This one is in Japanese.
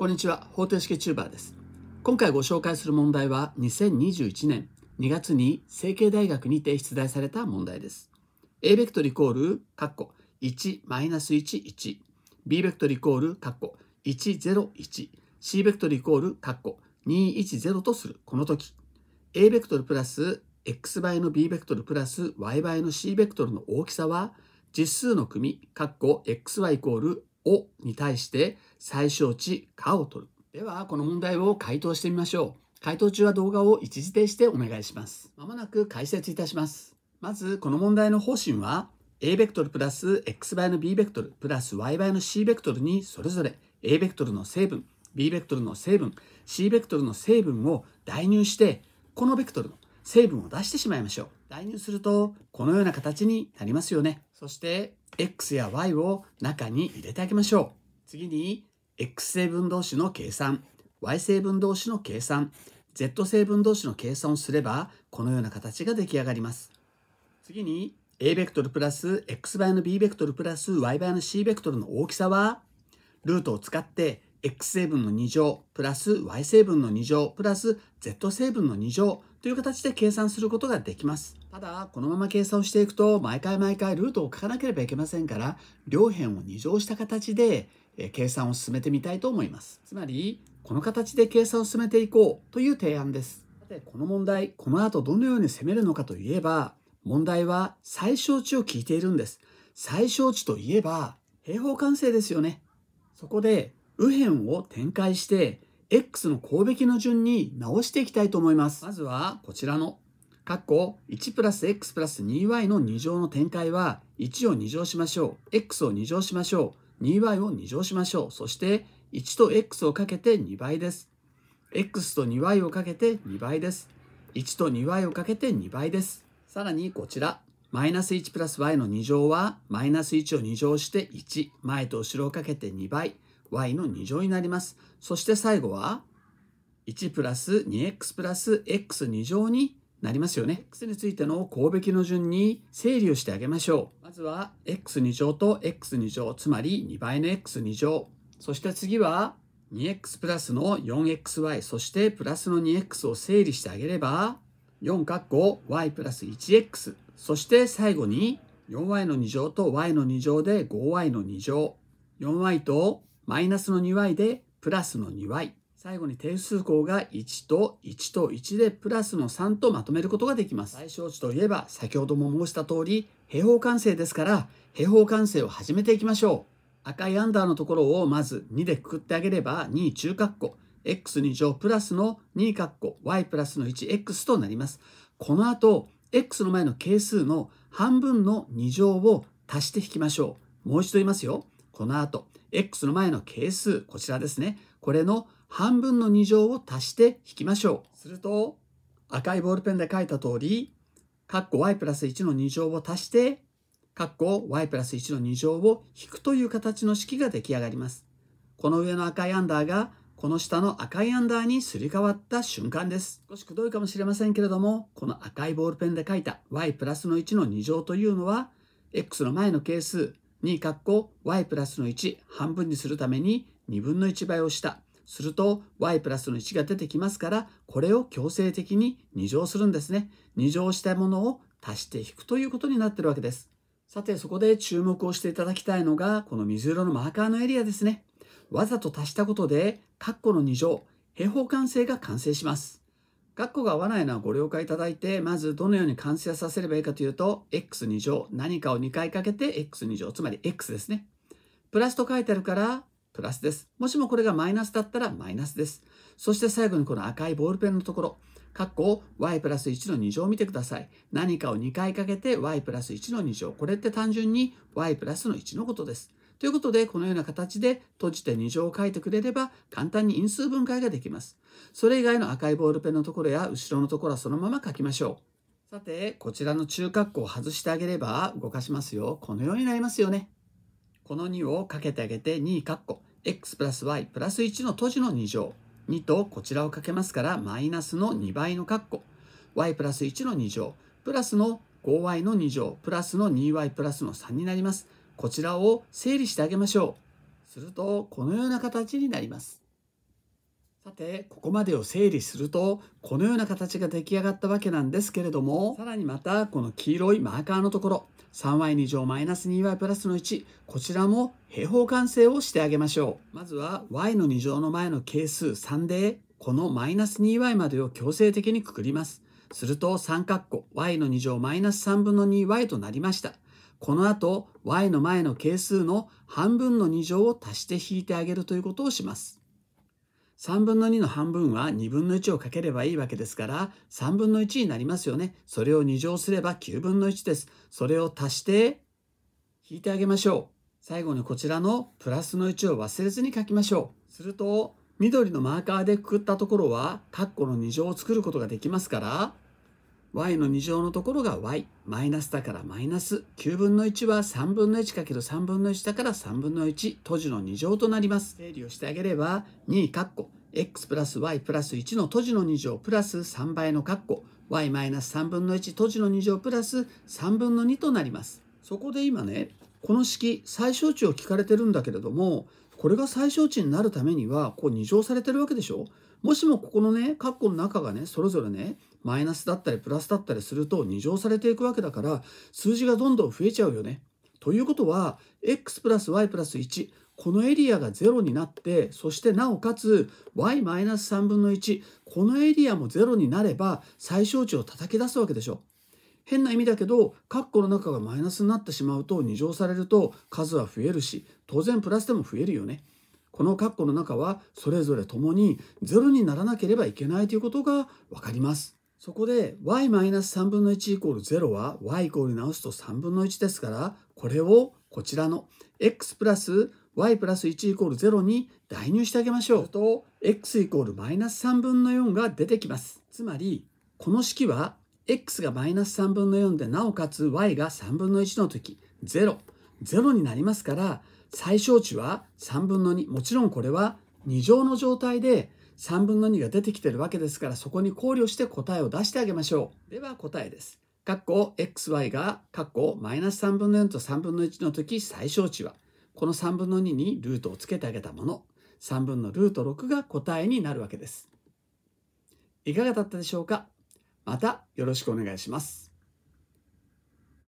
こんにちは方程式チューバーです今回ご紹介する問題は2021年2月に成蹊大学にて出題された問題です A ベクトルイコールカッコ1マイナス11 B ベクトルイコールカッコ101 C ベクトルイコールカッコ210とするこの時 A ベクトルプラス x 倍の b ベクトルプラス y 倍の c ベクトルの大きさは実数の組括弧 xy イコールをに対して最小値かを取る。では、この問題を回答してみましょう。回答中は動画を一時停止してお願いします。まもなく解説いたします。まず、この問題の方針は、a ベクトルプラス x 倍の b ベクトルプラス y 倍の c ベクトルにそれぞれ a ベクトルの成分、b ベクトルの成分、c ベクトルの成分を代入して、このベクトルの成分を出してしまいましょう。代入すると、このような形になりますよね。そして、x や y を中に入れてあげましょう。次に x 成分同士の計算、y 成分同士の計算、z 成分同士の計算をすればこのような形が出来上がります。次に a ベクトルプラス x 倍の b ベクトルプラス y 倍の c ベクトルの大きさはルートを使って x 成分の2乗プラス y 成分の2乗プラス z 成分の2乗という形で計算することができます。ただ、このまま計算をしていくと、毎回毎回ルートを書かなければいけませんから、両辺を2乗した形で計算を進めてみたいと思います。つまり、この形で計算を進めていこうという提案です。さて、この問題、この後どのように攻めるのかといえば、問題は最小値を聞いているんです。最小値といえば、平方完成ですよね。そこで、右辺を展開して x の項べの順に直していきたいと思います。まずはこちらの括弧1プラス x プラス 2y の2乗の展開は1を2乗しましょう x を2乗しましょう 2y を2乗しましょうそして1と x をかけて2倍です x と 2y をかけて2倍です1と 2y をかけて2倍ですさらにこちらマイナス1プラス y の2乗はマイナス1を2乗して1前と後ろをかけて2倍 y の2乗になります。そして最後は1プラス 2x プラス x2 乗になりますよね。x についての項べきの順に整理をしてあげましょう。まずは x2 乗と x2 乗、つまり2倍の x2 乗。そして次は 2x プラスの 4xy、そしてプラスの 2x を整理してあげれば、4かっこ y プラス 1x、そして最後に 4y の2乗と y の2乗で 5y の2乗。4y とマイナスの2倍でプラスの2倍。最後に定数項が1と1と1でプラスの3とまとめることができます。対象値といえば先ほども申した通り平方完成ですから平方完成を始めていきましょう。赤いアンダーのところをまず2でくくってあげれば2中括弧 x2 乗プラスの2括弧 y プラスの 1x となります。この後 x の前の係数の半分の2乗を足して引きましょう。もう一度言いますよ。この後、x の前の係数、こちらですね。これの半分の2乗を足して引きましょう。すると、赤いボールペンで書いた通り、括弧 y プラス1の2乗を足して、括弧 y プラス1の2乗を引くという形の式が出来上がります。この上の赤いアンダーが、この下の赤いアンダーにすり替わった瞬間です。少しくどいかもしれませんけれども、この赤いボールペンで書いた y プラスの1の2乗というのは、x の前の係数2かっこ y プラスの1半分にするために2分の1倍をした。すると y プラスの1が出てきますから、これを強制的に2乗するんですね。2乗したものを足して引くということになってるわけです。さて、そこで注目をしていただきたいのが、この水色のマーカーのエリアですね。わざと足したことで、括弧の2乗、平方完成が完成します。括弧が合わないのはご了解いただいて、まずどのように完成させればいいかというと、x2 乗、何かを2回かけて x2 乗、つまり x ですね。プラスと書いてあるから、プラスです。もしもこれがマイナスだったらマイナスです。そして最後にこの赤いボールペンのところ、括弧 y プラス1の2乗を見てください。何かを2回かけて y プラス1の2乗。これって単純に y プラスの1のことです。ということで、このような形で閉じて2乗を書いてくれれば、簡単に因数分解ができます。それ以外の赤いボールペンのところや後ろのところはそのまま書きましょう。さて、こちらの中括弧を外してあげれば、動かしますよ。このようになりますよね。この2をかけてあげて、2括弧、x プラス y プラス1の閉じの2乗。2とこちらをかけますから、マイナスの2倍の括弧、y プラス1の2乗、プラスの 5y の2乗、プラスの 2y プラスの3になります。こちらを整理してあげましょう。すると、このような形になります。さて、ここまでを整理すると、このような形が出来上がったわけなんですけれども、さらにまた、この黄色いマーカーのところ、3y2 乗マイナス 2y プラスの1、こちらも平方完成をしてあげましょう。まずは、y の2乗の前の係数3で、このマイナス 2y までを強制的にくくります。すると、三角弧 y の2乗マイナス3分の 2y となりました。この後 y の前の係数の半分の2乗を足して引いてあげるということをします。3分の2の半分は2分の1をかければいいわけですから3分の1になりますよね。それを2乗すれば9分の1です。それを足して引いてあげましょう。最後にこちらのプラスの1を忘れずに書きましょう。すると緑のマーカーでくくったところはカッコの2乗を作ることができますから y の2乗のところが y マイナスだからマイナス9分の1は3分の1かける3分の1だから3分の1閉じの2乗となります整理をしてあげれば2括弧、x プラス y プラス1の閉じの2乗プラス3倍の括弧、y マイナス3分の1閉じの2乗プラス3分の2となりますそこで今ねこの式最小値を聞かれてるんだけれどもこれが最小値になるためにはこう2乗されてるわけでしょもしもここのね括弧の中がねそれぞれねマイナスだったりプラスだったりすると2乗されていくわけだから数字がどんどん増えちゃうよね。ということは x プラス y プラス1このエリアが0になってそしてなおかつ y マイナス3分の1このエリアも0になれば最小値を叩き出すわけでしょ。変な意味だけど括弧の中がマイナスになってしまうと2乗されると数は増えるし当然プラスでも増えるよね。この括弧の中はそれぞれともに0にならなければいけないということが分かります。そこで y-3 分の1イコール0は y イコール直すと3分の1ですから、これをこちらの x プラス y プラス1イコール0に代入してあげましょう。と、x イコールマイナス3分の4が出てきます。つまり、この式は x がマイナス3分の4で、なおかつ y が3分の1の時、0、0になりますから、最小値は3分の2。もちろんこれは2乗の状態で、3分の2が出てきてるわけですからそこに考慮して答えを出してあげましょう。では答えです。括弧 xy が括弧マイナス3分の4と3分の1の時最小値はこの3分の2にルートをつけてあげたもの3分のルート6が答えになるわけです。いかがだったでしょうかまたよろしくお願いします。